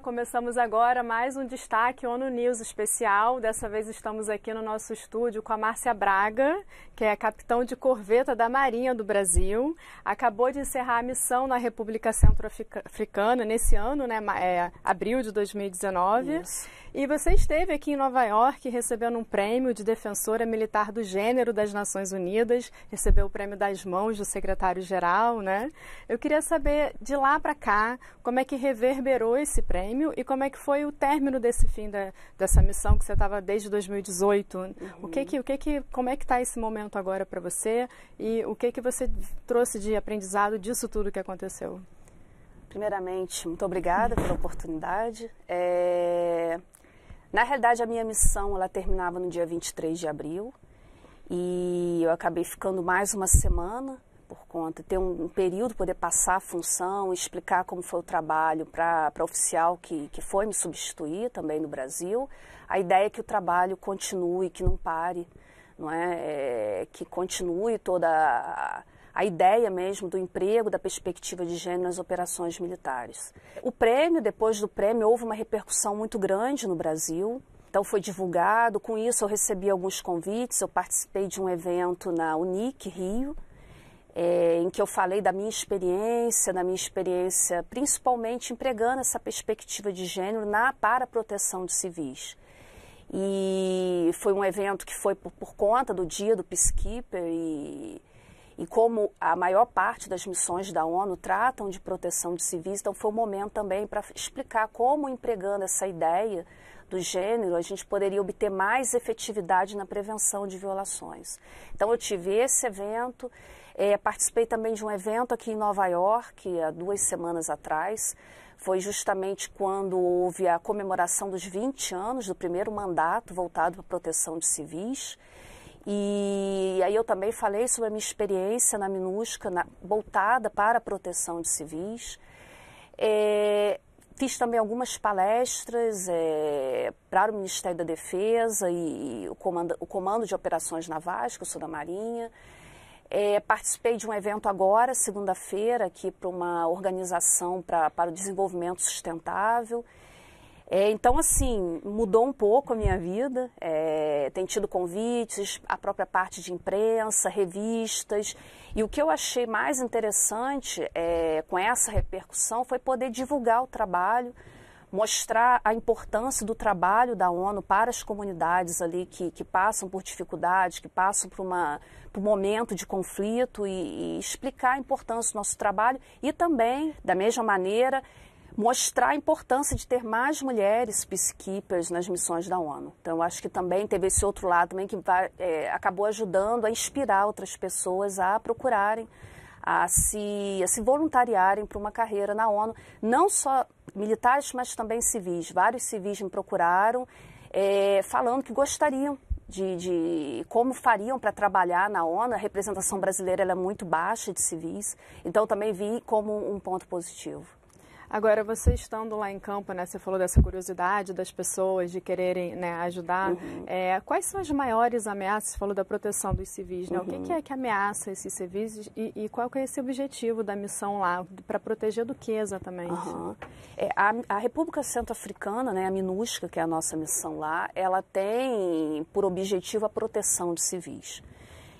começamos agora mais um destaque ONU News especial. Dessa vez estamos aqui no nosso estúdio com a Márcia Braga, que é capitão de corveta da Marinha do Brasil. Acabou de encerrar a missão na República Centro-Africana nesse ano, né, é, abril de 2019. Isso. E você esteve aqui em Nova York recebendo um prêmio de defensora militar do gênero das Nações Unidas, recebeu o prêmio das mãos do secretário-geral, né? Eu queria saber de lá para cá como é que reverberou esse prêmio prêmio e como é que foi o término desse fim da, dessa missão que você estava desde 2018? Uhum. O que que, o que que, como é que está esse momento agora para você e o que que você trouxe de aprendizado disso tudo que aconteceu? Primeiramente, muito obrigada pela oportunidade. É... Na realidade, a minha missão ela terminava no dia 23 de abril e eu acabei ficando mais uma semana por conta, ter um, período, poder passar a função, explicar como foi o trabalho para o oficial que, que foi me substituir também no Brasil. A ideia é que o trabalho continue, que não pare, não é, é que continue toda a, a ideia mesmo do emprego, da perspectiva de gênero nas operações militares. O prêmio, depois do prêmio, houve uma repercussão muito grande no Brasil. Então foi divulgado, com isso eu recebi alguns convites, eu participei de um evento na Unic Rio, é, em que eu falei da minha experiência, da minha experiência, principalmente empregando essa perspectiva de gênero na para a proteção de civis. E foi um evento que foi por, por conta do dia do Peacekeeper e, e como a maior parte das missões da ONU tratam de proteção de civis, então foi um momento também para explicar como empregando essa ideia do gênero, a gente poderia obter mais efetividade na prevenção de violações. Então eu tive esse evento, é, participei também de um evento aqui em Nova York, há duas semanas atrás. Foi justamente quando houve a comemoração dos 20 anos do primeiro mandato voltado a proteção de civis. E aí eu também falei sobre a minha experiência na MINUSCA, na, voltada para a proteção de civis. É, fiz também algumas palestras é, para o Ministério da Defesa e, e o, comando, o Comando de Operações Navais, que eu sou da Marinha. É, participei de um evento agora, segunda-feira, aqui para uma organização pra, para o desenvolvimento sustentável. É, então, assim, mudou um pouco a minha vida. É, tem tido convites, a própria parte de imprensa, revistas. E o que eu achei mais interessante é, com essa repercussão foi poder divulgar o trabalho mostrar a importância do trabalho da ONU para as comunidades ali que, que passam por dificuldades, que passam por, uma, por um momento de conflito e, e explicar a importância do nosso trabalho e também, da mesma maneira, mostrar a importância de ter mais mulheres peacekeepers nas missões da ONU. Então, acho que também teve esse outro lado também que é, acabou ajudando a inspirar outras pessoas a procurarem a se, a se voluntariarem para uma carreira na ONU, não só militares, mas também civis. Vários civis me procuraram é, falando que gostariam de, de, como fariam para trabalhar na ONU, a representação brasileira é muito baixa de civis, então também vi como um ponto positivo. Agora, você estando lá em campo, né, você falou dessa curiosidade das pessoas de quererem né, ajudar. Uhum. É, quais são as maiores ameaças? Você falou da proteção dos civis, né? Uhum. O que, uhum. é que ameaça esses civis e, e qual é esse objetivo da missão lá? Para proteger do que exatamente? Uhum. É, a, a, República Centro-Africana, né, a MINUSCA, que é a nossa missão lá, ela tem por objetivo a proteção de civis.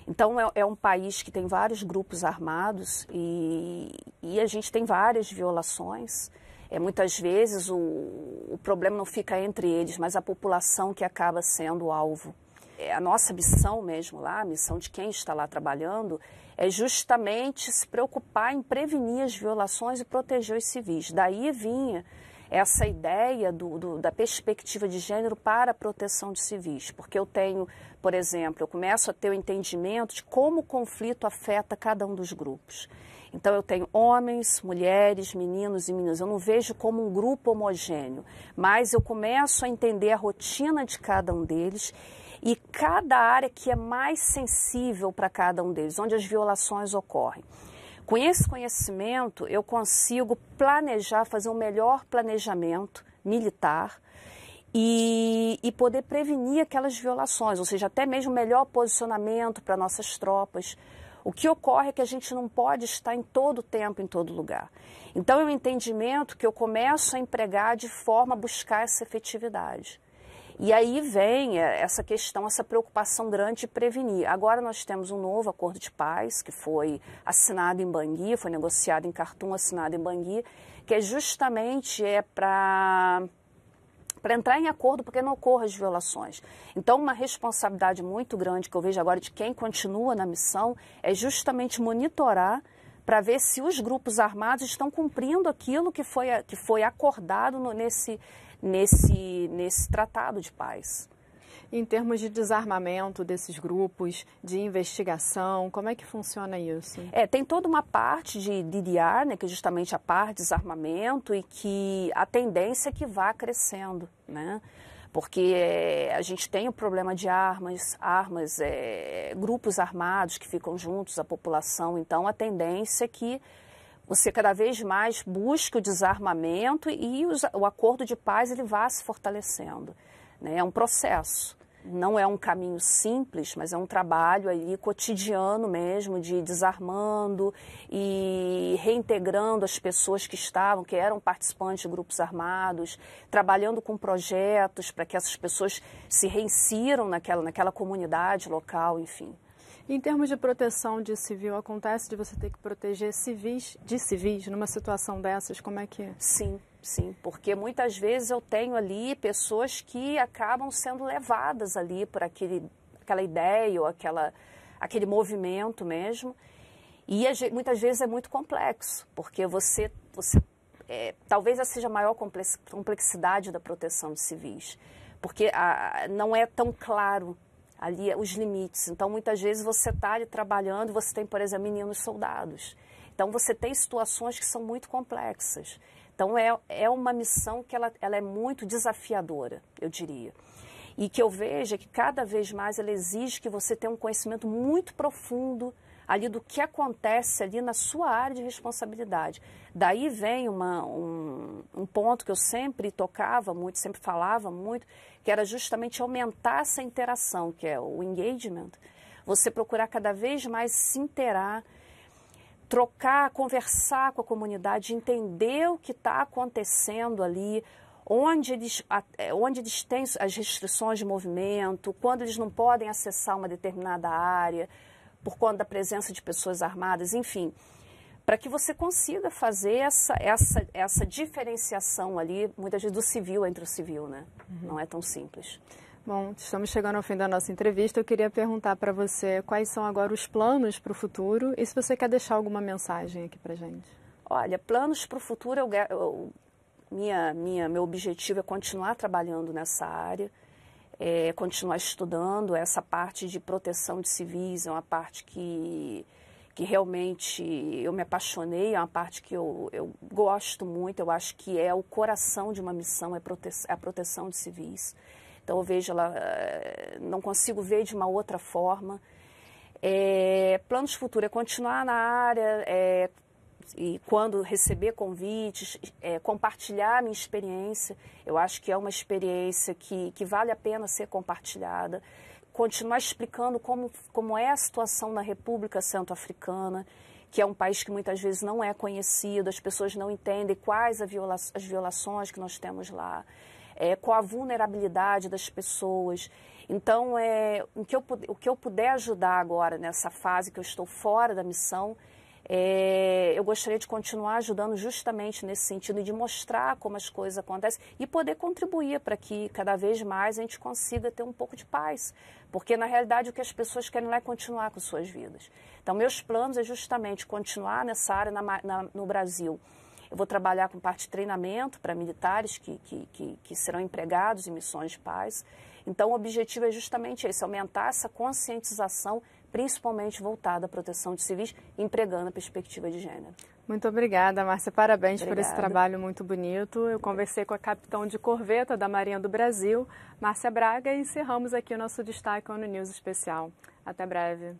Então, é, é, um país que tem vários grupos armados e, e a gente tem várias violações. É, muitas vezes o, o problema não fica entre eles, mas a população que acaba sendo alvo. É, a nossa missão mesmo lá, a missão de quem está lá trabalhando, é justamente se preocupar em prevenir as violações e proteger os civis. Daí vinha essa ideia do, do, da perspectiva de gênero para a proteção de civis, porque eu tenho, por exemplo, eu começo a ter o entendimento de como o conflito afeta cada um dos grupos. Então eu tenho homens, mulheres, meninos e meninas. Eu não vejo como um grupo homogêneo, mas eu começo a entender a rotina de cada um deles e cada área que é mais sensível para cada um deles, onde as violações ocorrem. Com esse conhecimento, eu consigo planejar, fazer um melhor planejamento militar e, e poder prevenir aquelas violações, ou seja, até mesmo melhor posicionamento para nossas tropas. O que ocorre é que a gente não pode estar em todo tempo, em todo lugar. Então, é um entendimento que eu começo a empregar de forma a buscar essa efetividade. E aí vem é, essa questão, essa preocupação grande de prevenir. Agora nós temos um novo acordo de paz que foi assinado em Bangui, foi negociado em Cartum, assinado em Bangui, que é justamente é para para entrar em acordo porque não ocorram as violações. Então, uma responsabilidade muito grande que eu vejo agora de quem continua na missão é justamente monitorar para ver se os grupos armados estão cumprindo aquilo que foi, que foi acordado no, nesse, nesse, nesse tratado de paz. Em termos de desarmamento desses grupos, de investigação, como é que funciona isso? É, tem toda uma parte de DDR, né, que é justamente a parte de desarmamento e que a tendência é que vá crescendo, né? Porque é, a gente tem o problema de armas, armas, é, grupos armados que ficam juntos, a população, então a tendência é que você cada vez mais busca o desarmamento e os, o acordo de paz ele vá se fortalecendo. Né? É um processo. Não é um caminho simples, mas é um trabalho aí cotidiano mesmo, de desarmando e reintegrando as pessoas que estavam, que eram participantes de grupos armados, trabalhando com projetos para que essas pessoas se reinsiram naquela, naquela comunidade local, enfim. Em termos de proteção de civil, acontece de você ter que proteger civis de civis numa situação dessas? Como é que é? Sim, sim, porque muitas vezes eu tenho ali pessoas que acabam sendo levadas ali por aquele, aquela ideia ou aquela, aquele movimento mesmo. E a, muitas vezes é muito complexo, porque você, você é, talvez essa seja a maior complexidade da proteção de civis, porque a, não é tão claro ali os limites. Então, muitas vezes você está ali trabalhando, você tem, por exemplo, meninos soldados. Então, você tem situações que são muito complexas. Então, é, é uma missão que ela, ela é muito desafiadora, eu diria. E que eu vejo é que cada vez mais ela exige que você tenha um conhecimento muito profundo ali do que acontece ali na sua área de responsabilidade. Daí vem uma, um, um ponto que eu sempre tocava muito, sempre falava muito, que era justamente aumentar essa interação, que é o engagement. Você procurar cada vez mais se interar, trocar, conversar com a comunidade, entender o que está acontecendo ali, onde eles, é, onde eles têm as restrições de movimento, quando eles não podem acessar uma determinada área por conta da presença de pessoas armadas, enfim, para que você consiga fazer essa, essa, essa diferenciação ali, muitas vezes do civil entre o civil, né? Uhum. Não é tão simples. Bom, estamos chegando ao fim da nossa entrevista. Eu queria perguntar para você quais são agora os planos para o futuro e se você quer deixar alguma mensagem aqui para gente. Olha, planos para o futuro, eu, eu, minha, minha, meu objetivo é continuar trabalhando nessa área é, continuar estudando essa parte de proteção de civis, é uma parte que, que realmente eu me apaixonei, é uma parte que eu, eu gosto muito, eu acho que é o coração de uma missão, é prote é a proteção de civis. Então eu vejo ela, eh, não consigo ver de uma outra forma. É, planos futuros é continuar na área, é e quando receber convites, é, compartilhar minha experiência. Eu acho que é uma experiência que, que vale a pena ser compartilhada. Continuar explicando como, como é a situação na República Centro-Africana, que é um país que muitas vezes não é conhecido, as pessoas não entendem quais viola, as violações que nós temos lá, é, qual a vulnerabilidade das pessoas. Então, é, o, que eu, o que eu puder ajudar agora nessa fase que eu estou fora da missão, é, eu gostaria de continuar ajudando justamente nesse sentido e de mostrar como as coisas acontecem e poder contribuir para que cada vez mais a gente consiga ter um pouco de paz, porque na realidade o que as pessoas querem lá é continuar com suas vidas. Então, meus planos é justamente continuar nessa área na, na, no Brasil. Eu vou trabalhar com parte de treinamento para militares que, que, que, que, serão empregados em missões de paz. Então, o objetivo é justamente esse: aumentar essa conscientização principalmente voltada à proteção de civis, empregando a perspectiva de gênero. Muito obrigada, Márcia. Parabéns obrigada. por esse trabalho muito bonito. Eu conversei com a capitão de corveta da Marinha do Brasil, Márcia Braga, e encerramos aqui o nosso destaque ONU News especial. Até breve.